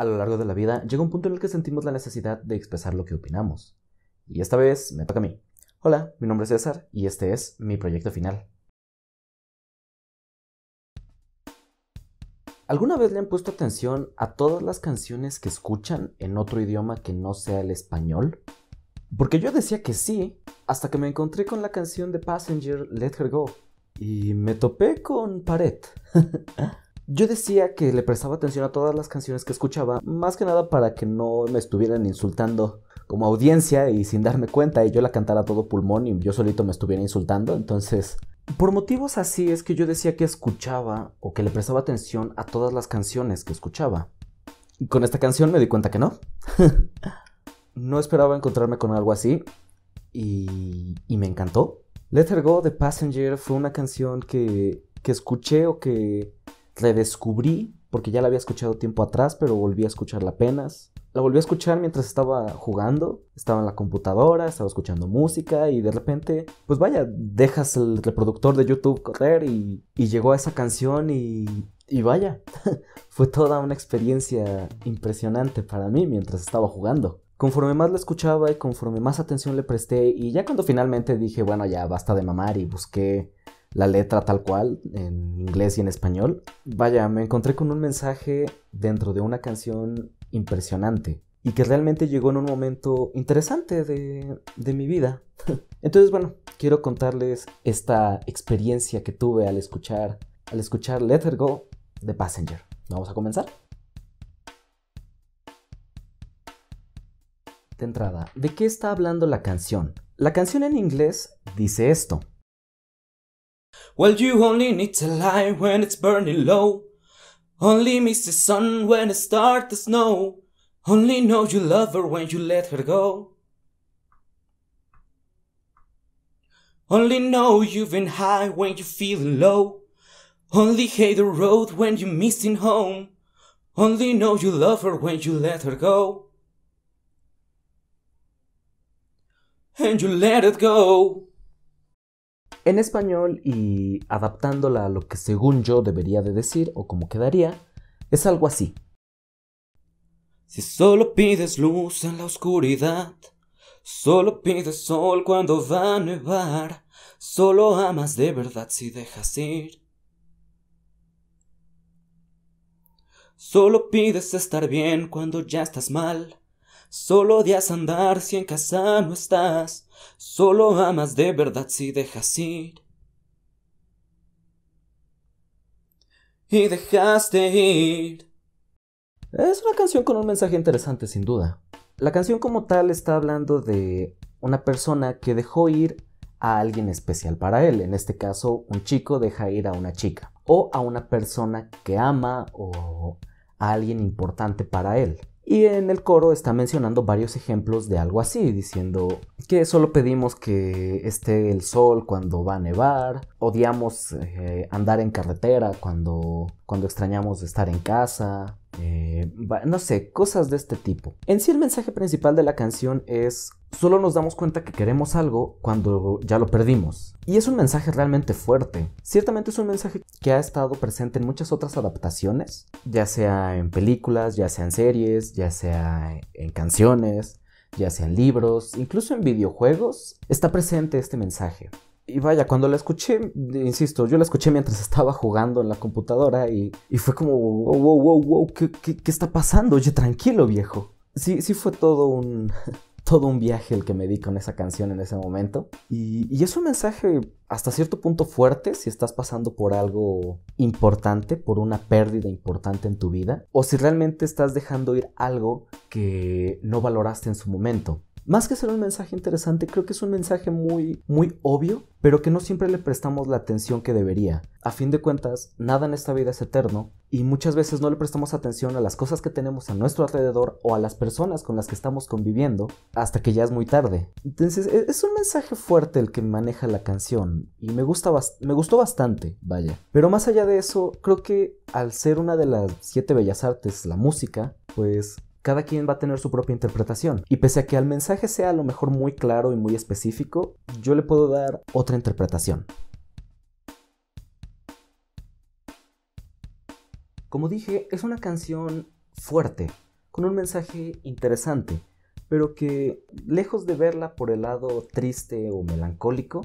A lo largo de la vida llega un punto en el que sentimos la necesidad de expresar lo que opinamos. Y esta vez me toca a mí. Hola, mi nombre es César y este es mi proyecto final. ¿Alguna vez le han puesto atención a todas las canciones que escuchan en otro idioma que no sea el español? Porque yo decía que sí, hasta que me encontré con la canción de Passenger Let Her Go. Y me topé con pared. Yo decía que le prestaba atención a todas las canciones que escuchaba, más que nada para que no me estuvieran insultando como audiencia y sin darme cuenta y yo la cantara todo pulmón y yo solito me estuviera insultando, entonces... Por motivos así es que yo decía que escuchaba o que le prestaba atención a todas las canciones que escuchaba. con esta canción me di cuenta que no. no esperaba encontrarme con algo así y, y me encantó. Let Her Go de Passenger fue una canción que, que escuché o que descubrí, porque ya la había escuchado tiempo atrás, pero volví a escucharla apenas. La volví a escuchar mientras estaba jugando, estaba en la computadora, estaba escuchando música y de repente, pues vaya, dejas el reproductor de YouTube correr y, llegó a esa canción y, y vaya, fue toda una experiencia impresionante para mí mientras estaba jugando. Conforme más la escuchaba y conforme más atención le presté y ya cuando finalmente dije, bueno, ya basta de mamar y busqué la letra tal cual, en inglés y en español. Vaya, me encontré con un mensaje dentro de una canción impresionante y que realmente llegó en un momento interesante de, mi vida. Entonces, bueno, quiero contarles esta experiencia que tuve al escuchar, al escuchar Let Her Go de Passenger. Vamos a comenzar. De entrada, ¿de qué está hablando la canción? La canción en inglés dice esto. Well, you only need to lie when it's burning low. Only miss the sun when it starts to snow. Only know you love her when you let her go. Only know you've been high when you're feeling low. Only hate the road when you're missing home. Only know you love her when you let her go. And you let it go. en español y adaptándola a lo que según yo debería de decir o como quedaría, es algo así. Si solo pides luz en la oscuridad, solo pides sol cuando va a nevar, solo amas de verdad si dejas ir. Solo pides estar bien cuando ya estás mal. Solo odias andar si en casa no estás. Solo amas de verdad si dejas ir. Y dejaste ir. Es una canción con un mensaje interesante, sin duda. La canción como tal está hablando de una persona que dejó ir a alguien especial para él. En este caso, un chico deja ir a una chica o a una persona que ama o a alguien importante para él. Y en el coro está mencionando varios ejemplos de algo así, diciendo que solo pedimos que esté el sol cuando va a nevar, odiamos eh, andar en carretera cuando, cuando extrañamos estar en casa, no sé, cosas de este tipo. En sí el mensaje principal de la canción es, solo nos damos cuenta que queremos algo cuando ya lo perdimos. Y es un mensaje realmente fuerte. Ciertamente es un mensaje que ha estado presente en muchas otras adaptaciones, ya sea en películas, ya sea en series, ya sea en canciones, ya sea en libros, incluso en videojuegos, está presente este mensaje. Y vaya, cuando la escuché, insisto, yo la escuché mientras estaba jugando en la computadora y, fue como, wow, wow, wow, wow ¿qué, qué, está pasando? Oye, tranquilo, viejo. Sí, sí fue todo un, todo un viaje el que me di con esa canción en ese momento. Y, y, es un mensaje hasta cierto punto fuerte si estás pasando por algo importante, por una pérdida importante en tu vida, o si realmente estás dejando ir algo que no valoraste en su momento. Más que ser un mensaje interesante, creo que es un mensaje muy, muy obvio, pero que no siempre le prestamos la atención que debería. A fin de cuentas, nada en esta vida es eterno y muchas veces no le prestamos atención a las cosas que tenemos a nuestro alrededor o a las personas con las que estamos conviviendo hasta que ya es muy tarde. Entonces, e, es un mensaje fuerte el que maneja la canción y me, gusta me gustó bastante, vaya. Pero más allá de eso, creo que al ser una de las siete bellas artes, la música, pues cada quien va a tener su propia interpretación. Y pese a que el mensaje sea a lo mejor muy claro y muy específico, yo le puedo dar otra interpretación. Como dije, es una canción fuerte, con un mensaje interesante, pero que lejos de verla por el lado triste o melancólico,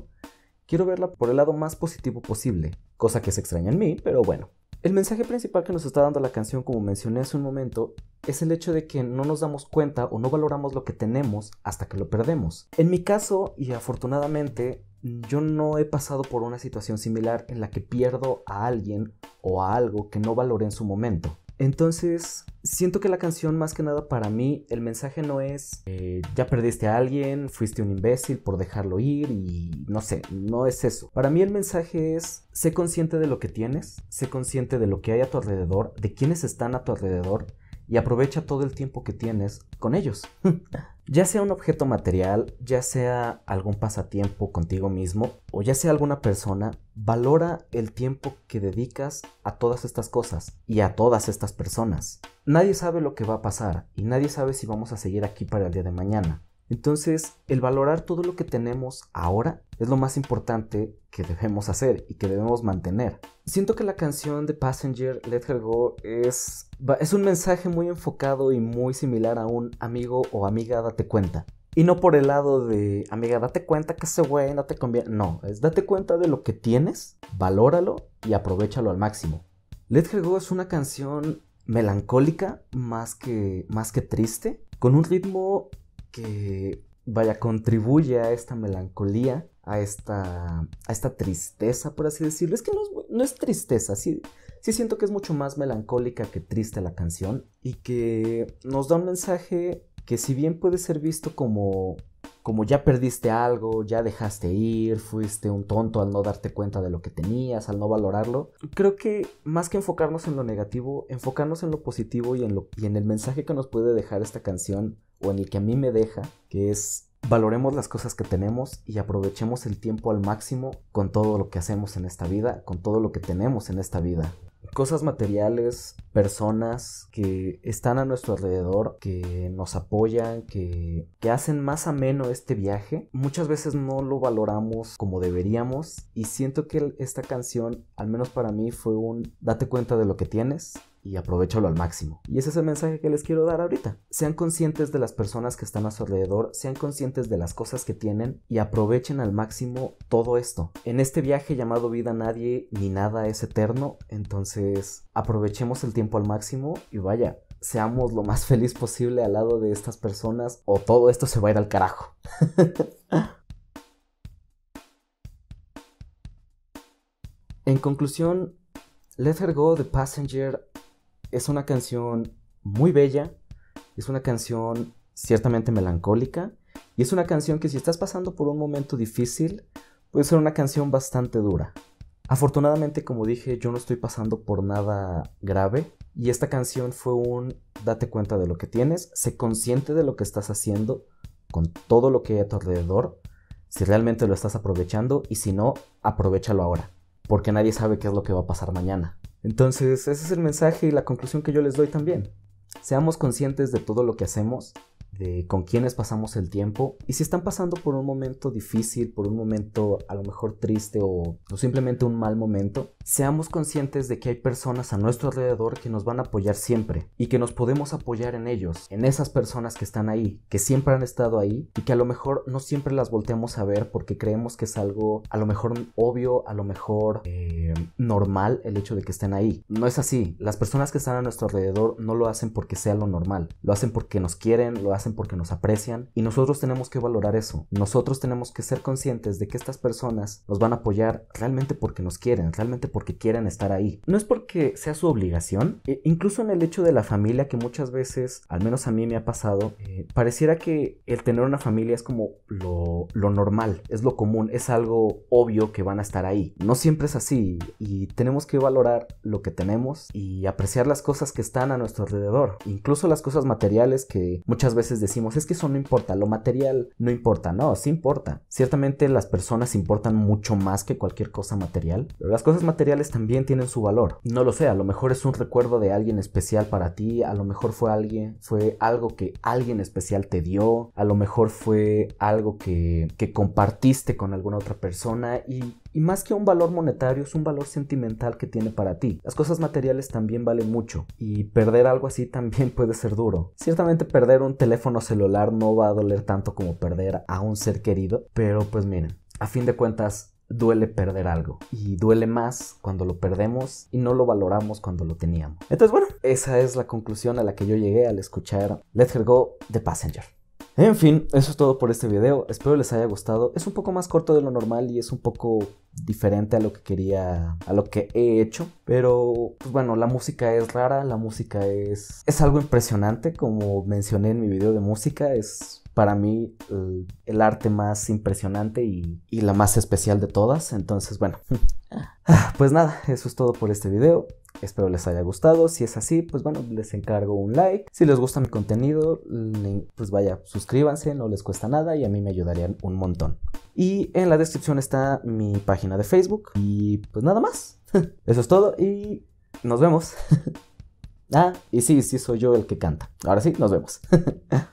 quiero verla por el lado más positivo posible, cosa que se extraña en mí, pero bueno, el mensaje principal que nos está dando la canción, como mencioné hace un momento, es el hecho de que no nos damos cuenta o no valoramos lo que tenemos hasta que lo perdemos. En mi caso, y afortunadamente, yo no he pasado por una situación similar en la que pierdo a alguien o a algo que no valoré en su momento. Entonces, siento que la canción más que nada para mí, el mensaje no es, eh, ya perdiste a alguien, fuiste un imbécil por dejarlo ir y no sé, no es eso. Para mí el mensaje es, sé consciente de lo que tienes, sé consciente de lo que hay a tu alrededor, de quienes están a tu alrededor, y aprovecha todo el tiempo que tienes con ellos. ya sea un objeto material, ya sea algún pasatiempo contigo mismo o ya sea alguna persona, valora el tiempo que dedicas a todas estas cosas y a todas estas personas. Nadie sabe lo que va a pasar y nadie sabe si vamos a seguir aquí para el día de mañana. Entonces, el valorar todo lo que tenemos ahora es lo más importante que debemos hacer y que debemos mantener. Siento que la canción de Passenger, Let Her Go, es, es un mensaje muy enfocado y muy similar a un amigo o amiga date cuenta. Y no por el lado de, amiga, date cuenta que ese güey no te conviene. No, es date cuenta de lo que tienes, valóralo y aprovechalo al máximo. Let Her Go es una canción melancólica más que, más que triste, con un ritmo que, vaya, contribuye a esta melancolía, a esta, a esta tristeza, por así decirlo. Es que no es, tristeza, sí, sí siento que es mucho más melancólica que triste la canción y que nos da un mensaje que si bien puede ser visto como como ya perdiste algo, ya dejaste ir, fuiste un tonto al no darte cuenta de lo que tenías, al no valorarlo, creo que más que enfocarnos en lo negativo, enfocarnos en lo positivo y en, lo, y en el mensaje que nos puede dejar esta canción o en el que a mí me deja, que es valoremos las cosas que tenemos y aprovechemos el tiempo al máximo con todo lo que hacemos en esta vida, con todo lo que tenemos en esta vida cosas materiales, personas que están a nuestro alrededor, que nos apoyan, que, hacen más ameno este viaje, muchas veces no lo valoramos como deberíamos y siento que esta canción, al menos para mí, fue un date cuenta de lo que tienes, y aprovechalo al máximo. Y ese es el mensaje que les quiero dar ahorita. Sean conscientes de las personas que están a su alrededor, sean conscientes de las cosas que tienen y aprovechen al máximo todo esto. En este viaje llamado vida nadie ni nada es eterno, entonces aprovechemos el tiempo al máximo y vaya, seamos lo más feliz posible al lado de estas personas o todo esto se va a ir al carajo. en conclusión, Let Her Go The Passenger es una canción muy bella, es una canción ciertamente melancólica y es una canción que si estás pasando por un momento difícil puede ser una canción bastante dura. Afortunadamente, como dije, yo no estoy pasando por nada grave y esta canción fue un date cuenta de lo que tienes, sé consciente de lo que estás haciendo con todo lo que hay a tu alrededor, si realmente lo estás aprovechando y si no, aprovechalo ahora, porque nadie sabe qué es lo que va a pasar mañana. Entonces, ese es el mensaje y la conclusión que yo les doy también. Seamos conscientes de todo lo que hacemos, de con quienes pasamos el tiempo y si están pasando por un momento difícil, por un momento a lo mejor triste o, simplemente un mal momento, seamos conscientes de que hay personas a nuestro alrededor que nos van a apoyar siempre y que nos podemos apoyar en ellos, en esas personas que están ahí, que siempre han estado ahí y que a lo mejor no siempre las volteamos a ver porque creemos que es algo a lo mejor obvio, a lo mejor eh, normal el hecho de que estén ahí. No es así, las personas que están a nuestro alrededor no lo hacen porque sea lo normal, lo hacen porque nos quieren, lo hacen porque nos aprecian y nosotros tenemos que valorar eso. Nosotros tenemos que ser conscientes de que estas personas nos van a apoyar realmente porque nos quieren, realmente porque quieren estar ahí. No es porque sea su obligación, e incluso en el hecho de la familia que muchas veces, al menos a mí me ha pasado, eh, pareciera que el tener una familia es como lo, lo normal, es lo común, es algo obvio que van a estar ahí. No siempre es así y tenemos que valorar lo que tenemos y apreciar las cosas que están a nuestro alrededor, incluso las cosas materiales que muchas veces decimos, es que eso no importa, lo material no importa, no, sí importa. Ciertamente las personas importan mucho más que cualquier cosa material, pero las cosas materiales también tienen su valor. No lo sé, a lo mejor es un recuerdo de alguien especial para ti, a lo mejor fue alguien, fue algo que alguien especial te dio, a lo mejor fue algo que, que compartiste con alguna otra persona y y más que un valor monetario, es un valor sentimental que tiene para ti. Las cosas materiales también valen mucho y perder algo así también puede ser duro. Ciertamente perder un teléfono celular no va a doler tanto como perder a un ser querido, pero pues miren, a fin de cuentas duele perder algo y duele más cuando lo perdemos y no lo valoramos cuando lo teníamos. Entonces bueno, esa es la conclusión a la que yo llegué al escuchar Let Her Go de Passenger. En fin, eso es todo por este video. Espero les haya gustado. Es un poco más corto de lo normal y es un poco diferente a lo que quería, a lo que he hecho. Pero, pues bueno, la música es rara, la música es, es algo impresionante, como mencioné en mi video de música, es para mí el, arte más impresionante y, y la más especial de todas. Entonces, bueno, pues nada, eso es todo por este video. Espero les haya gustado. Si es así, pues bueno, les encargo un like. Si les gusta mi contenido, pues vaya, suscríbanse, no les cuesta nada y a mí me ayudarían un montón. Y en la descripción está mi página de Facebook. Y pues nada más. Eso es todo y nos vemos. Ah, y sí, sí soy yo el que canta. Ahora sí, nos vemos.